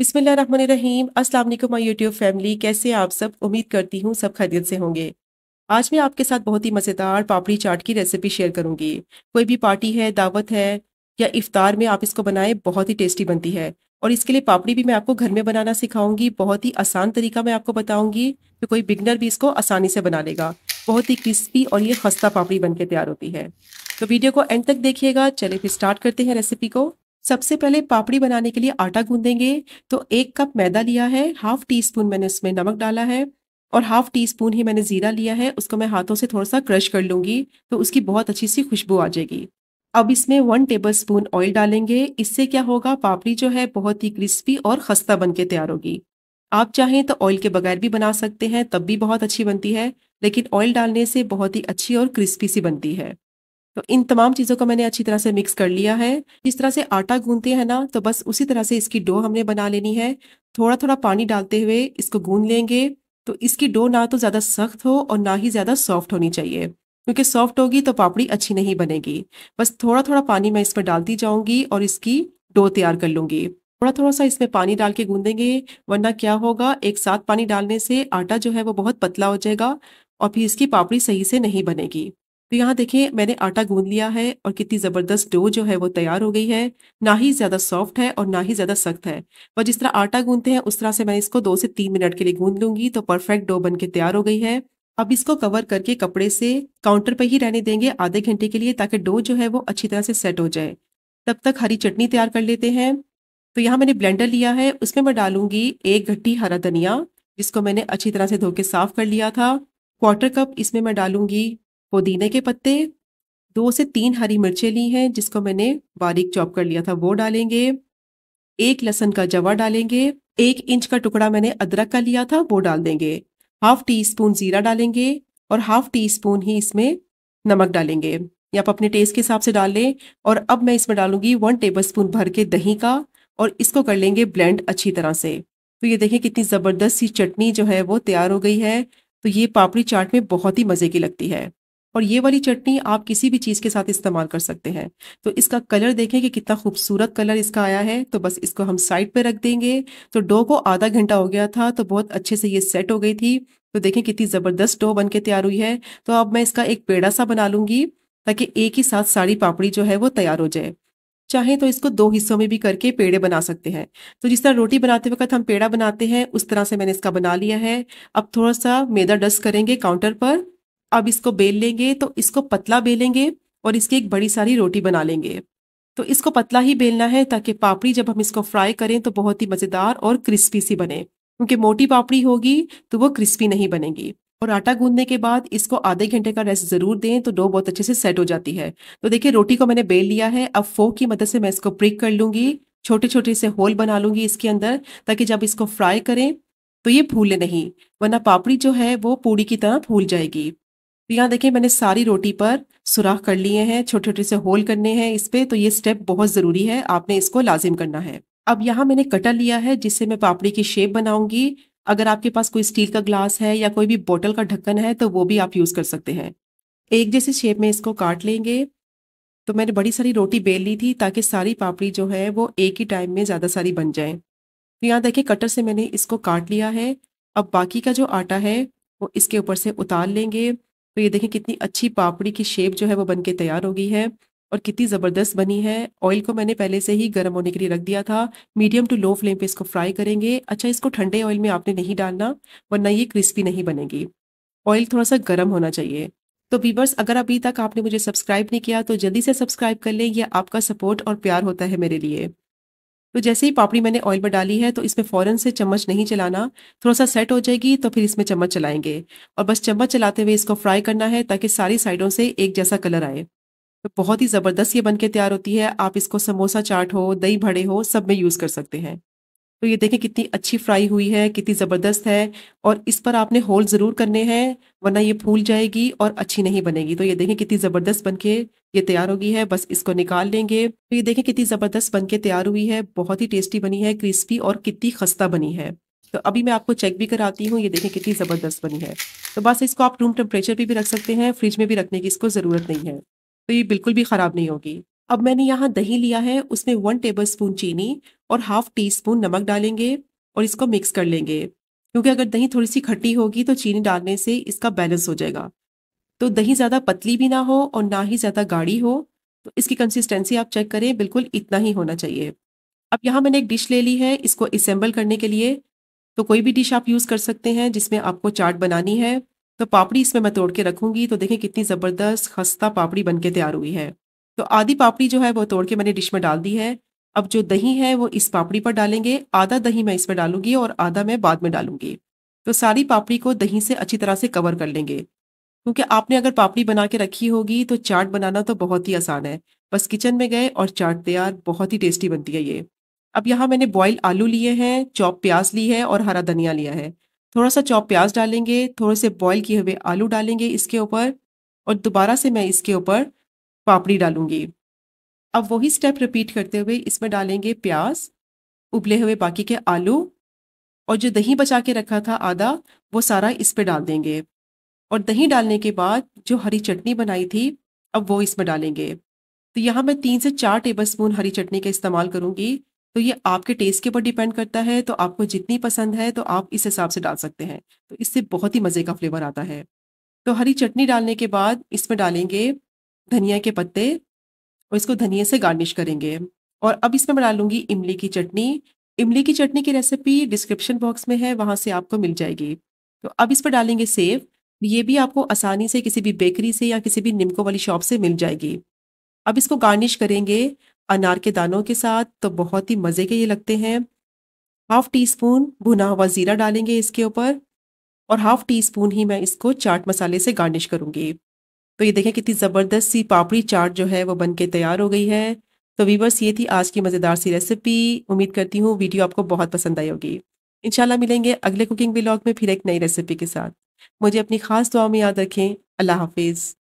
बिसमीम अस्सलाम वालेकुम माय यूट्यूब फैमिली कैसे आप सब उम्मीद करती हूँ सब खैरियत से होंगे आज मैं आपके साथ बहुत ही मज़ेदार पापड़ी चाट की रेसिपी शेयर करूँगी कोई भी पार्टी है दावत है या इफ़ार में आप इसको बनाएं बहुत ही टेस्टी बनती है और इसके लिए पापड़ी भी मैं आपको घर में बनाना सिखाऊंगी बहुत ही आसान तरीका मैं आपको बताऊंगी कि कोई बिगनर भी इसको आसानी से बना लेगा बहुत ही क्रिस्पी और ये खस्ता पापड़ी बनके तैयार होती है तो वीडियो को एंड तक देखिएगा चले फिर स्टार्ट करते हैं रेसिपी को सबसे पहले पापड़ी बनाने के लिए आटा गूंदेंगे तो एक कप मैदा लिया है हाफ टी स्पून मैंने उसमें नमक डाला है और हाफ टी स्पून ही मैंने ज़ीरा लिया है उसको मैं हाथों से थोड़ा सा क्रश कर लूंगी तो उसकी बहुत अच्छी सी खुशबू आ जाएगी अब इसमें वन टेबल स्पून ऑयल डालेंगे इससे क्या होगा पापड़ी जो है बहुत ही क्रिस्पी और खस्ता बन के तैयार होगी आप चाहें तो ऑयल के बगैर भी बना सकते हैं तब भी बहुत अच्छी बनती है लेकिन ऑयल डालने से बहुत ही अच्छी और क्रिस्पी सी बनती है तो इन तमाम चीज़ों को मैंने अच्छी तरह से मिक्स कर लिया है जिस तरह से आटा गूंदते हैं ना तो बस उसी तरह से इसकी डो हमने बना लेनी है थोड़ा थोड़ा पानी डालते हुए इसको गूंद लेंगे तो इसकी डो ना तो ज़्यादा सख्त हो और ना ही ज़्यादा सॉफ्ट होनी चाहिए क्योंकि सॉफ्ट होगी तो पापड़ी अच्छी नहीं बनेगी बस थोड़ा थोड़ा पानी मैं इस पर डालती जाऊँगी और इसकी डो तैयार कर लूँगी थोड़ा थोड़ा सा इसमें पानी डाल के गूंदेंगे वरना क्या होगा एक साथ पानी डालने से आटा जो है वो बहुत पतला हो जाएगा और फिर इसकी पापड़ी सही से नहीं बनेगी तो यहाँ देखें मैंने आटा गूंद लिया है और कितनी ज़बरदस्त डो जो है वो तैयार हो गई है ना ही ज़्यादा सॉफ्ट है और ना ही ज़्यादा सख्त है और जिस तरह आटा गूंदते हैं उस तरह से मैं इसको दो से तीन मिनट के लिए गूंद लूँगी तो परफेक्ट डो बन के तैयार हो गई है अब इसको कवर करके कपड़े से काउंटर पर ही रहने देंगे आधे घंटे के लिए ताकि डो जो है वो अच्छी तरह से सेट हो जाए तब तक हरी चटनी तैयार कर लेते हैं तो यहाँ मैंने ब्लेंडर लिया है उसमें मैं डालूंगी एक घट्टी हरा धनिया जिसको मैंने अच्छी तरह से धो के साफ कर लिया था क्वार्टर कप इसमें मैं डालूंगी पुदीने के पत्ते दो से तीन हरी मिर्चें ली हैं जिसको मैंने बारीक चॉप कर लिया था वो डालेंगे एक लहसन का जवा डालेंगे एक इंच का टुकड़ा मैंने अदरक का लिया था वो डाल देंगे हाफ टी स्पून ज़ीरा डालेंगे और हाफ टी स्पून ही इसमें नमक डालेंगे या आप अपने टेस्ट के हिसाब से डाल लें और अब मैं इसमें डालूंगी वन टेबल स्पून भर के दही का और इसको कर लेंगे ब्लेंड अच्छी तरह से तो ये देखिए कितनी ज़बरदस्त सी चटनी जो है वो तैयार हो गई है तो ये पापड़ी चाट में बहुत ही मज़े की लगती है और ये वाली चटनी आप किसी भी चीज़ के साथ इस्तेमाल कर सकते हैं तो इसका कलर देखें कि कितना खूबसूरत कलर इसका आया है तो बस इसको हम साइड पे रख देंगे तो डो को आधा घंटा हो गया था तो बहुत अच्छे से ये सेट हो गई थी तो देखें कितनी ज़बरदस्त डो बन के तैयार हुई है तो अब मैं इसका एक पेड़ा सा बना लूँगी ताकि एक ही साथ साड़ी पापड़ी जो है वो तैयार हो जाए चाहे तो इसको दो हिस्सों में भी करके पेड़े बना सकते हैं तो जिस तरह रोटी बनाते वक्त हम पेड़ा बनाते हैं उस तरह से मैंने इसका बना लिया है अब थोड़ा सा मैदा डस्ट करेंगे काउंटर पर अब इसको बेल लेंगे तो इसको पतला बेलेंगे और इसकी एक बड़ी सारी रोटी बना लेंगे तो इसको पतला ही बेलना है ताकि पापड़ी जब हम इसको फ्राई करें तो बहुत ही मज़ेदार और क्रिस्पी सी बने क्योंकि मोटी पापड़ी होगी तो वो क्रिस्पी नहीं बनेगी और आटा गूंदने के बाद इसको आधे घंटे का रेस्ट ज़रूर दें तो डो बहुत अच्छे से सेट हो जाती है तो देखिए रोटी को मैंने बेल लिया है अब फोक की मदद से मैं इसको प्रिक कर लूँगी छोटे छोटे से होल बना लूंगी इसके अंदर ताकि जब इसको फ्राई करें तो ये फूले नहीं वरना पापड़ी जो है वो पूड़ी की तरह फूल जाएगी तो यहाँ देखिए मैंने सारी रोटी पर सुराख कर लिए हैं छोटे छोटे से होल करने हैं इस पर तो ये स्टेप बहुत ज़रूरी है आपने इसको लाजिम करना है अब यहाँ मैंने कटर लिया है जिससे मैं पापड़ी की शेप बनाऊंगी अगर आपके पास कोई स्टील का ग्लास है या कोई भी बोतल का ढक्कन है तो वो भी आप यूज़ कर सकते हैं एक जैसी शेप में इसको काट लेंगे तो मैंने बड़ी सारी रोटी बेल ली थी ताकि सारी पापड़ी जो है वो एक ही टाइम में ज़्यादा सारी बन जाए तो यहाँ देखिए कटर से मैंने इसको काट लिया है अब बाकी का जो आटा है वो इसके ऊपर से उतार लेंगे तो ये देखें कितनी अच्छी पापड़ी की शेप जो है वो बन के तैयार हो गई है और कितनी ज़बरदस्त बनी है ऑयल को मैंने पहले से ही गर्म होने के लिए रख दिया था मीडियम टू लो फ्लेम पे इसको फ्राई करेंगे अच्छा इसको ठंडे ऑयल में आपने नहीं डालना वरना ये क्रिस्पी नहीं बनेगी ऑयल थोड़ा सा गर्म होना चाहिए तो वीवर्स अगर अभी तक आपने मुझे सब्सक्राइब नहीं किया तो जल्दी से सब्सक्राइब कर लें यह आपका सपोर्ट और प्यार होता है मेरे लिए तो जैसे ही पापड़ी मैंने ऑयल में डाली है तो इसमें फ़ौरन से चम्मच नहीं चलाना थोड़ा सा सेट हो जाएगी तो फिर इसमें चम्मच चलाएंगे और बस चम्मच चलाते हुए इसको फ्राई करना है ताकि सारी साइडों से एक जैसा कलर आए तो बहुत ही ज़बरदस्त ये बनके तैयार होती है आप इसको समोसा चाट हो दही भड़े हो सब में यूज़ कर सकते हैं तो ये देखें कितनी अच्छी फ्राई हुई है कितनी ज़बरदस्त है और इस पर आपने होल ज़रूर करने हैं वरना ये फूल जाएगी और अच्छी नहीं बनेगी तो ये देखें कितनी ज़बरदस्त बन के ये तैयार होगी है बस इसको निकाल लेंगे तो ये देखें कितनी ज़बरदस्त बन के तैयार हुई है बहुत ही टेस्टी बनी है क्रिस्पी और कितनी खस्ता बनी है तो अभी मैं आपको चेक भी कराती हूँ ये देखें कितनी ज़बरदस्त बनी है तो बस इसको आप रूम टेम्परेचर पर भी रख सकते हैं फ्रिज में भी रखने की इसको ज़रूरत नहीं है तो ये बिल्कुल भी ख़राब नहीं होगी अब मैंने यहाँ दही लिया है उसमें वन टेबल स्पून चीनी और हाफ टी स्पून नमक डालेंगे और इसको मिक्स कर लेंगे क्योंकि अगर दही थोड़ी सी खट्टी होगी तो चीनी डालने से इसका बैलेंस हो जाएगा तो दही ज़्यादा पतली भी ना हो और ना ही ज़्यादा गाढ़ी हो तो इसकी कंसिस्टेंसी आप चेक करें बिल्कुल इतना ही होना चाहिए अब यहाँ मैंने एक डिश ले ली है इसको इसेंबल करने के लिए तो कोई भी डिश आप यूज़ कर सकते हैं जिसमें आपको चाट बनानी है तो पापड़ी इसमें मैं तोड़ के रखूँगी तो देखें कितनी ज़बरदस्त खस्ता पापड़ी बन के तैयार हुई है तो आधी पापड़ी जो है वो तोड़ के मैंने डिश में डाल दी है अब जो दही है वो इस पापड़ी पर डालेंगे आधा दही मैं इसमें डालूंगी और आधा मैं बाद में डालूंगी तो सारी पापड़ी को दही से अच्छी तरह से कवर कर लेंगे क्योंकि आपने अगर पापड़ी बना के रखी होगी तो चाट बनाना तो बहुत ही आसान है बस किचन में गए और चाट तैयार बहुत ही टेस्टी बनती है ये अब यहाँ मैंने बॉयल आलू लिए हैं चॉप प्याज ली है और हरा धनिया लिया है थोड़ा सा चॉप प्याज डालेंगे थोड़े से बॉयल किए हुए आलू डालेंगे इसके ऊपर और दोबारा से मैं इसके ऊपर पापड़ी डालूंगी अब वही स्टेप रिपीट करते हुए इसमें डालेंगे प्याज उबले हुए बाकी के आलू और जो दही बचा के रखा था आधा वो सारा इस पर डाल देंगे और दही डालने के बाद जो हरी चटनी बनाई थी अब वो इसमें डालेंगे तो यहाँ मैं तीन से चार टेबल स्पून हरी चटनी का इस्तेमाल करूँगी तो ये आपके टेस्ट के ऊपर डिपेंड करता है तो आपको जितनी पसंद है तो आप इस हिसाब से डाल सकते हैं तो इससे बहुत ही मज़े का फ्लेवर आता है तो हरी चटनी डालने के बाद इसमें डालेंगे धनिया के पत्ते और इसको धनिया से गार्निश करेंगे और अब इसमें मैं डालूंगी इमली की चटनी इमली की चटनी की रेसिपी डिस्क्रिप्शन बॉक्स में है वहाँ से आपको मिल जाएगी तो अब इस पर डालेंगे सेव ये भी आपको आसानी से किसी भी बेकरी से या किसी भी निमको वाली शॉप से मिल जाएगी अब इसको गार्निश करेंगे अनार के दानों के साथ तो बहुत ही मज़े के ये लगते हैं हाफ टी स्पून भुना हुआ ज़ीरा डालेंगे इसके ऊपर और हाफ टी स्पून ही मैं इसको चाट मसाले से गार्निश करूँगी तो ये देखें कितनी ज़बरदस्त सी पापड़ी चाट जो है वो बन के तैयार हो गई है तो वीवर्स ये थी आज की मज़ेदार सी रेसिपी उम्मीद करती हूँ वीडियो आपको बहुत पसंद आई होगी इंशाल्लाह मिलेंगे अगले कुकिंग ब्लॉग में फिर एक नई रेसिपी के साथ मुझे अपनी खास दुआ में याद रखें अल्लाह हाफिज़